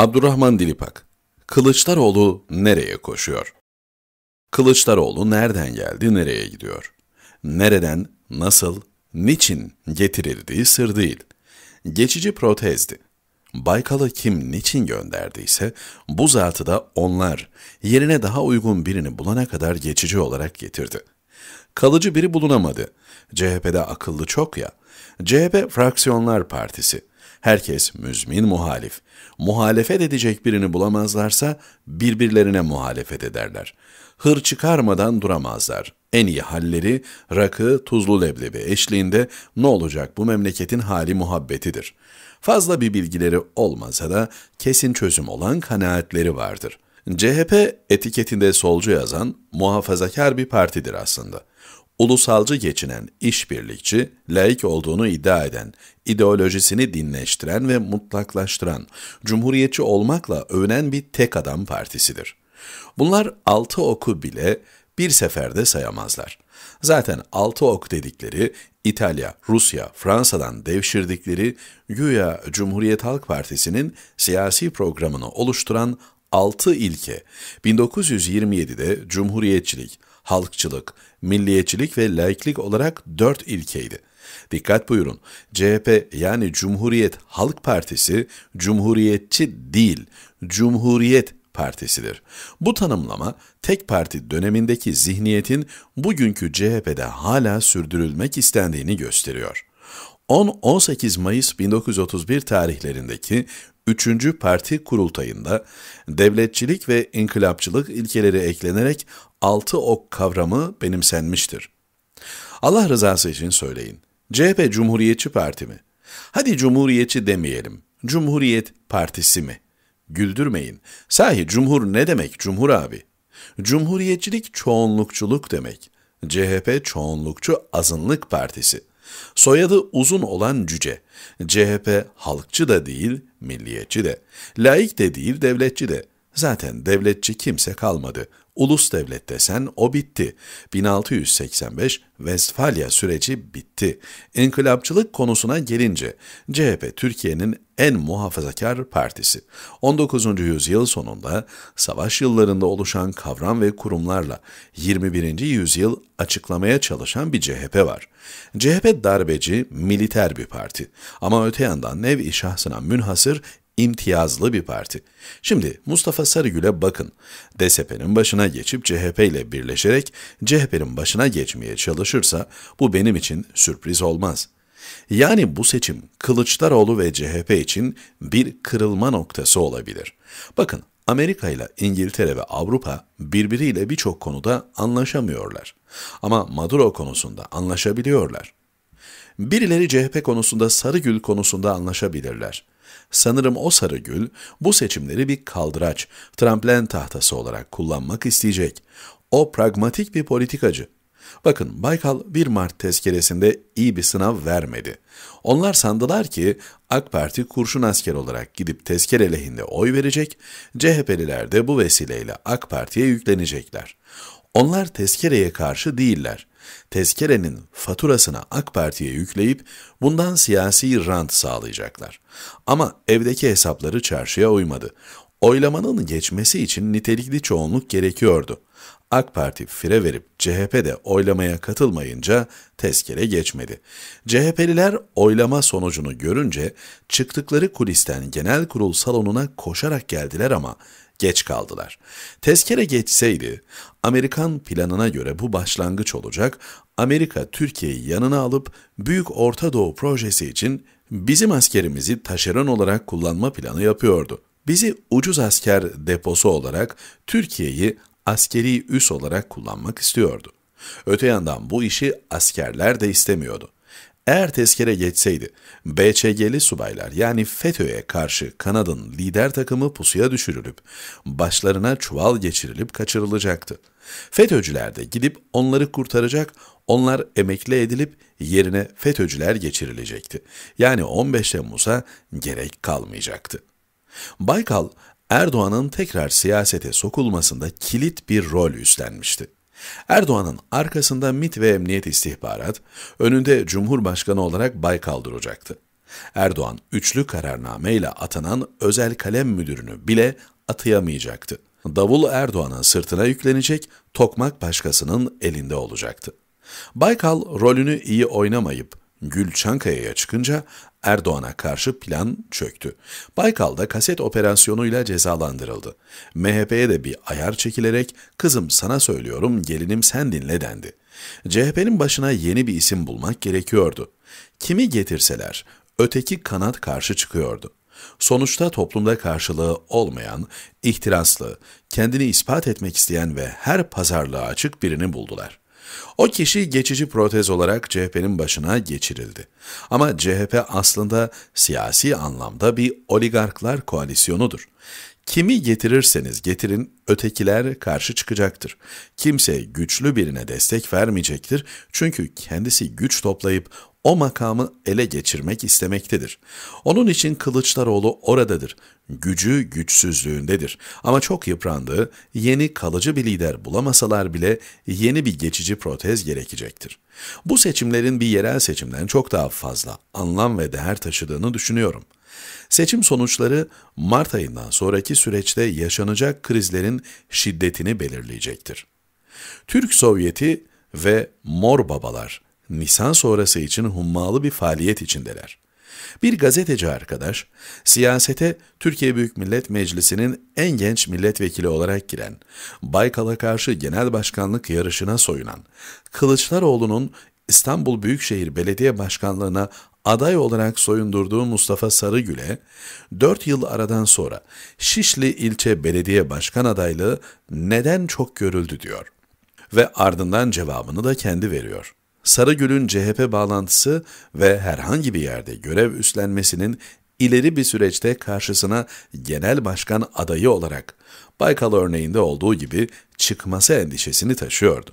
Abdurrahman Dilipak, Kılıçdaroğlu nereye koşuyor? Kılıçdaroğlu nereden geldi, nereye gidiyor? Nereden, nasıl, niçin getirildiği sır değil. Geçici protezdi. Baykal'ı kim niçin gönderdiyse bu zatı da onlar yerine daha uygun birini bulana kadar geçici olarak getirdi. Kalıcı biri bulunamadı. CHP'de akıllı çok ya. CHP Fraksiyonlar Partisi Herkes müzmin muhalif. Muhalefet edecek birini bulamazlarsa birbirlerine muhalefet ederler. Hır çıkarmadan duramazlar. En iyi halleri rakı, tuzlu leblebi eşliğinde ne olacak bu memleketin hali muhabbetidir. Fazla bir bilgileri olmasa da kesin çözüm olan kanaatleri vardır.'' CHP etiketinde solcu yazan muhafazakar bir partidir aslında ulusalcı geçinen, işbirlikçi, laik olduğunu iddia eden, ideolojisini dinleştiren ve mutlaklaştıran, cumhuriyetçi olmakla övünen bir tek adam partisidir. Bunlar altı oku bile bir seferde sayamazlar. Zaten altı ok dedikleri İtalya, Rusya, Fransa'dan devşirdikleri güya Cumhuriyet Halk Partisi'nin siyasi programını oluşturan altı ilke 1927'de Cumhuriyetçilik, halkçılık, milliyetçilik ve laiklik olarak dört ilkeydi. Dikkat buyurun, CHP yani Cumhuriyet Halk Partisi, Cumhuriyetçi değil, Cumhuriyet Partisidir. Bu tanımlama tek parti dönemindeki zihniyetin bugünkü CHP'de hala sürdürülmek istendiğini gösteriyor. 10-18 Mayıs 1931 tarihlerindeki 3. Parti Kurultayında devletçilik ve inkılapçılık ilkeleri eklenerek altı ok kavramı benimsenmiştir. Allah rızası için söyleyin. CHP Cumhuriyetçi Parti mi? Hadi Cumhuriyetçi demeyelim. Cumhuriyet Partisi mi? Güldürmeyin. Sahi Cumhur ne demek Cumhur abi? Cumhuriyetçilik çoğunlukçuluk demek. CHP çoğunlukçu azınlık partisi. Soyadı uzun olan cüce. CHP halkçı da değil, milliyetçi de. Laik de değil, devletçi de. Zaten devletçi kimse kalmadı. Ulus devlet desen o bitti. 1685 Westfalya süreci bitti. İnkılapçılık konusuna gelince CHP Türkiye'nin en muhafazakar partisi. 19. yüzyıl sonunda savaş yıllarında oluşan kavram ve kurumlarla 21. yüzyıl açıklamaya çalışan bir CHP var. CHP darbeci, militer bir parti ama öte yandan nev-i şahsına münhasır imtiyazlı bir parti. Şimdi Mustafa Sarıgül'e bakın. DSP'nin başına geçip CHP ile birleşerek CHP'nin başına geçmeye çalışırsa bu benim için sürpriz olmaz. Yani bu seçim Kılıçdaroğlu ve CHP için bir kırılma noktası olabilir. Bakın Amerika ile İngiltere ve Avrupa birbiriyle birçok konuda anlaşamıyorlar. Ama Maduro konusunda anlaşabiliyorlar. Birileri CHP konusunda Sarıgül konusunda anlaşabilirler. Sanırım o sarı gül bu seçimleri bir kaldıraç, tramplen tahtası olarak kullanmak isteyecek. O pragmatik bir politikacı. Bakın Baykal 1 Mart tezkeresinde iyi bir sınav vermedi. Onlar sandılar ki AK Parti kurşun asker olarak gidip tezkere lehinde oy verecek, CHP'liler de bu vesileyle AK Parti'ye yüklenecekler. Onlar tezkereye karşı değiller tezkerenin faturasına AK Parti'ye yükleyip bundan siyasi rant sağlayacaklar. Ama evdeki hesapları çarşıya uymadı. Oylamanın geçmesi için nitelikli çoğunluk gerekiyordu. AK Parti fire verip CHP de oylamaya katılmayınca tezkere geçmedi. CHP'liler oylama sonucunu görünce çıktıkları kulisten genel kurul salonuna koşarak geldiler ama geç kaldılar. Tezkere geçseydi Amerikan planına göre bu başlangıç olacak. Amerika Türkiye'yi yanına alıp Büyük Orta Doğu projesi için bizim askerimizi taşeron olarak kullanma planı yapıyordu. Bizi ucuz asker deposu olarak Türkiye'yi askeri üs olarak kullanmak istiyordu. Öte yandan bu işi askerler de istemiyordu. Eğer tezkere geçseydi, BCG'li subaylar yani FETÖ'ye karşı Kanad'ın lider takımı pusuya düşürülüp, başlarına çuval geçirilip kaçırılacaktı. FETÖ'cüler de gidip onları kurtaracak, onlar emekli edilip yerine FETÖ'cüler geçirilecekti. Yani 15 Temmuz'a gerek kalmayacaktı. Baykal, Erdoğan'ın tekrar siyasete sokulmasında kilit bir rol üstlenmişti. Erdoğan'ın arkasında MIT ve Emniyet İstihbarat, önünde Cumhurbaşkanı olarak Baykal duracaktı. Erdoğan üçlü kararnameyle atanan özel kalem müdürünü bile atayamayacaktı. Davul Erdoğan'ın sırtına yüklenecek, tokmak başkasının elinde olacaktı. Baykal rolünü iyi oynamayıp Gül Çankaya'ya çıkınca Erdoğan'a karşı plan çöktü. Baykal da kaset operasyonuyla cezalandırıldı. MHP'ye de bir ayar çekilerek kızım sana söylüyorum gelinim sen dinle dendi. CHP'nin başına yeni bir isim bulmak gerekiyordu. Kimi getirseler öteki kanat karşı çıkıyordu. Sonuçta toplumda karşılığı olmayan, ihtiraslı, kendini ispat etmek isteyen ve her pazarlığa açık birini buldular. O kişi geçici protez olarak CHP'nin başına geçirildi. Ama CHP aslında siyasi anlamda bir oligarklar koalisyonudur. Kimi getirirseniz getirin ötekiler karşı çıkacaktır. Kimse güçlü birine destek vermeyecektir çünkü kendisi güç toplayıp o makamı ele geçirmek istemektedir. Onun için Kılıçdaroğlu oradadır. Gücü güçsüzlüğündedir. Ama çok yıprandığı, yeni kalıcı bir lider bulamasalar bile yeni bir geçici protez gerekecektir. Bu seçimlerin bir yerel seçimden çok daha fazla anlam ve değer taşıdığını düşünüyorum.'' Seçim sonuçları Mart ayından sonraki süreçte yaşanacak krizlerin şiddetini belirleyecektir. Türk Sovyeti ve Mor Babalar Nisan sonrası için hummalı bir faaliyet içindeler. Bir gazeteci arkadaş, siyasete Türkiye Büyük Millet Meclisi'nin en genç milletvekili olarak giren, Baykal'a karşı genel başkanlık yarışına soyunan, Kılıçdaroğlu'nun İstanbul Büyükşehir Belediye Başkanlığı'na aday olarak soyundurduğu Mustafa Sarıgül'e 4 yıl aradan sonra Şişli ilçe belediye başkan adaylığı neden çok görüldü diyor. Ve ardından cevabını da kendi veriyor. Sarıgül'ün CHP bağlantısı ve herhangi bir yerde görev üstlenmesinin ileri bir süreçte karşısına genel başkan adayı olarak Baykal örneğinde olduğu gibi çıkması endişesini taşıyordu.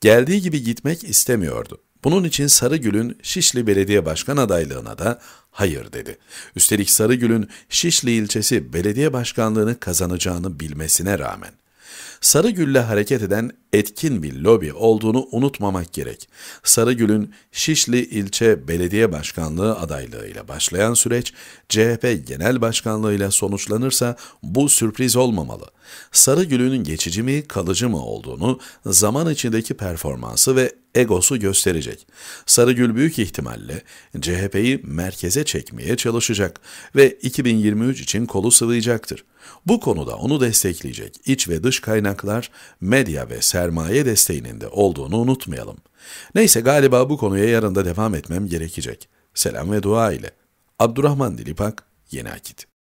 Geldiği gibi gitmek istemiyordu. Bunun için Sarıgül'ün Şişli Belediye Başkan adaylığına da hayır dedi. Üstelik Sarıgül'ün Şişli ilçesi belediye başkanlığını kazanacağını bilmesine rağmen. Sarıgül'le hareket eden etkin bir lobi olduğunu unutmamak gerek. Sarıgül'ün Şişli ilçe belediye başkanlığı adaylığıyla başlayan süreç CHP genel başkanlığıyla sonuçlanırsa bu sürpriz olmamalı. Sarıgül'ün geçici mi kalıcı mı olduğunu zaman içindeki performansı ve egosu gösterecek. Sarıgül büyük ihtimalle CHP'yi merkeze çekmeye çalışacak ve 2023 için kolu sıvayacaktır. Bu konuda onu destekleyecek iç ve dış kaynaklar medya ve sermaye desteğinin de olduğunu unutmayalım. Neyse galiba bu konuya yarın da devam etmem gerekecek. Selam ve dua ile. Abdurrahman Dilipak, Yeni Akit.